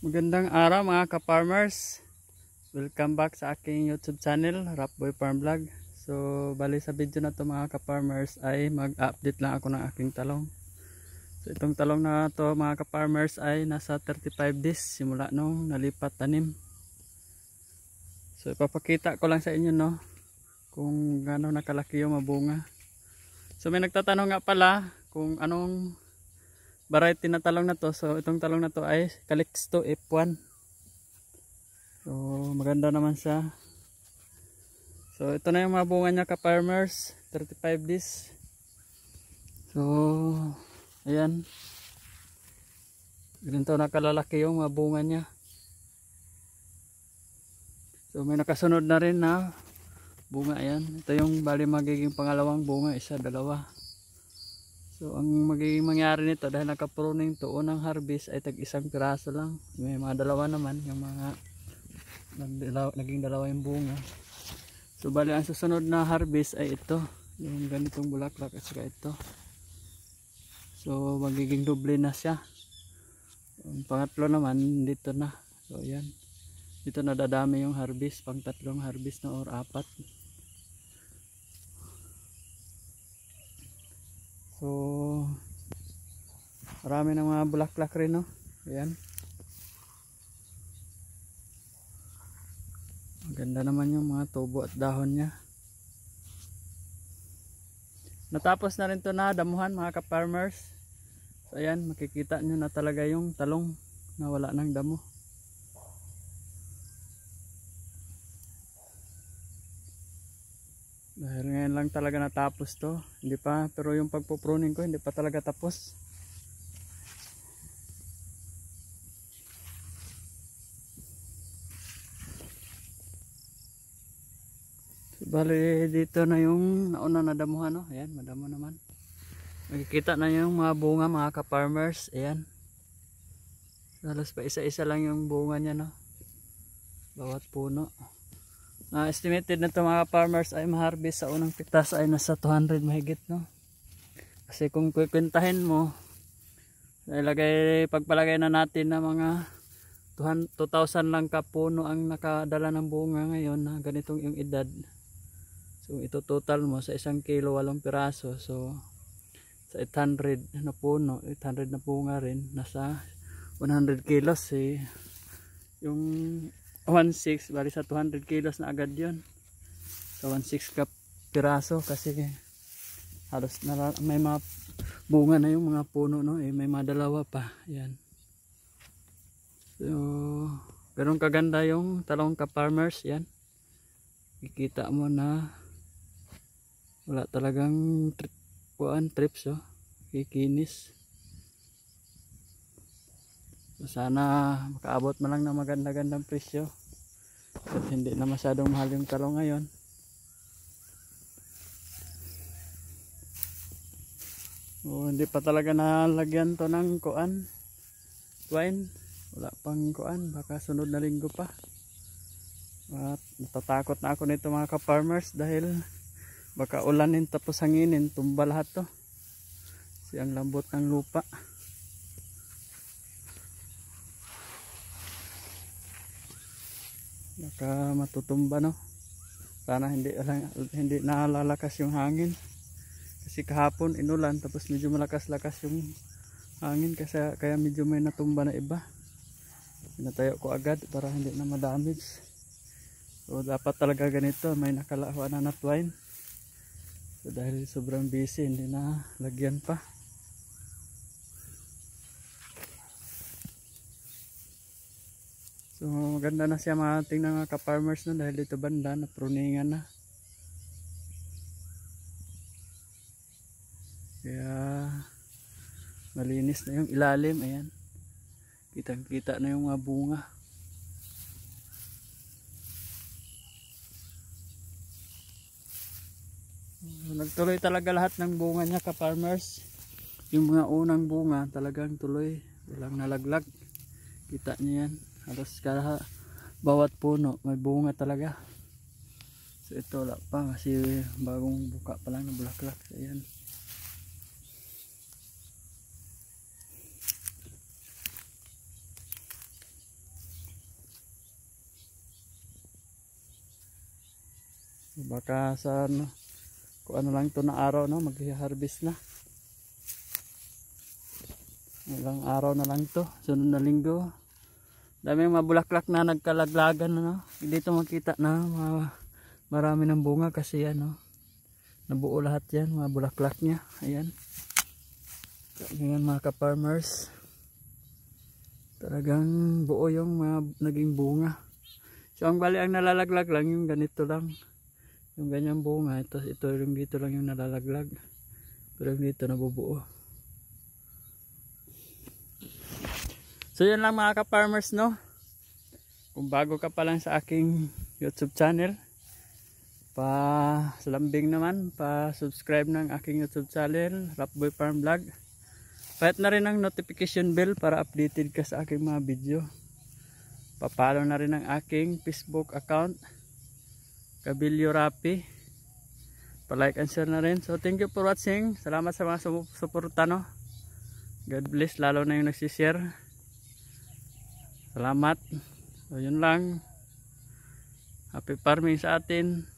Magandang araw mga ka-farmers. Welcome back sa aking YouTube channel, Rapboy Farm Vlog. So, bali sa video na to mga ka-farmers ay mag-update lang ako ng aking talong. So, itong talong na to mga ka-farmers ay nasa 35 days simula nung nalipat tanim. So, ipapakita ko lang sa inyo no kung gaano nakalaki yung mabunga. So, may nagtatanong nga pala kung anong variety na talong na to. So itong talong na to ay Calixto F1. So maganda naman siya. So ito na yung mga bunga niya ka farmers. 35 days. So ayan. Ganito nakalalaki yung mga bunga niya. So may nakasunod na rin na bunga ayan. Ito yung bali magiging pangalawang bunga, isa, dalawa. So ang magiging mangyari nito dahil naka-pruning to unang harvest ay tag isang piraso lang. May mga dalawa naman yung mga nagdalaw, naging dalawa yung bunga. So bali ang susunod na harvest ay ito, yung ganitong bulaklak at saka ito. So magiging doble na siya. Ang pangatlo naman dito na. So yan. Dito nadadami yung harvest, pang tatlong harvest na or apat. so marami ng mga bulaklak rin no ayan maganda naman yung mga tubo at dahon niya natapos na rin to na damuhan mga ka-farmers so ayan makikita nyo na talaga yung talong na wala ng damo dahil ngayon lang talaga natapos to hindi pa pero yung pagpo pagpupruning ko hindi pa talaga tapos Bale, dito na yung nauna na damuhan, no? Ayan, madamo naman. Makikita na yung mga bunga, mga ka-farmers. Ayan. Halos pa isa-isa lang yung bunga niya, no? Bawat puno uh, estimated na to mga farmers ay maharvest sa unang pitas ay nasa 200 mahigit no kasi kung kukwentahin mo ilagay, pagpalagay na natin na mga 2,000 lang kapuno ang nakadala ng bunga ngayon na ganitong yung edad so ito total mo sa isang kilo walong piraso so sa 800 na puno 800 na bunga rin nasa 100 kilos eh yung 1.6 bali sa 200 kilos na agad yon so 1.6 cup piraso kasi halos na, may mga bunga na yung mga puno no eh may mga dalawa pa yan so ganun kaganda yung talong ka farmers yan kikita mo na wala talagang trip, kuan trips oh kikinis sana makaabot man lang ng maganda-gandang presyo at hindi na masyadong mahal yung talong ngayon o, hindi pa talaga nalagyan to ng kuan twine wala pang kuan baka sunod na linggo pa at natatakot na ako nito mga ka-farmers dahil baka ulanin tapos hanginin tumba lahat to kasi ang lambot ng lupa baka matutumba no sana hindi, hindi na lalakas yung hangin kasi kahapon inulan tapos medyo malakas-lakas yung hangin kasi kaya medyo may natumba na iba pinatayo ko agad para hindi na madamage so dapat talaga ganito may nakalahwa na na twine so, dahil sobrang busy hindi na lagyan pa So ganda na siya mga ating mga ka-farmers na dahil dito banda na pruningan na. Kaya malinis na yung ilalim. Ayan. Kitang kita na yung mga bunga. nagtuloy talaga lahat ng bunga niya ka-farmers. Yung mga unang bunga talagang tuloy. Walang nalaglag. Kita niya yan halos kalaha bawat puno may bunga talaga so ito wala pa kasi bagong buka pa lang na bulaklak ayan baka sa ano, kung ano lang ito na araw no, mag-harvest na ilang araw na lang to sunod na linggo Dami daming mabulaklak na nagkalaglagan ano? dito makita na marami ng bunga kasi ano nabuo lahat yan mga bulaklak nya ayan ngayon mga ka-farmers talagang buo yung mga naging bunga so ang bali ang nalalaglag lang yung ganito lang yung ganyang bunga ito, ito yung dito lang yung nalalaglag pero yung dito nabubuo So yun lang mga ka-farmers no. Kung bago ka pa lang sa aking YouTube channel, pa lambing naman, pa subscribe ng aking YouTube channel, Rapboy Farm Vlog. Pahit na rin ang notification bell para updated ka sa aking mga video. Pa-follow na rin ang aking Facebook account, Kabilyo Rapi. Pa-like and share na rin. So thank you for watching. Salamat sa mga sumusuporta no. God bless lalo na yung nagsi-share salamat so yun lang happy farming sa atin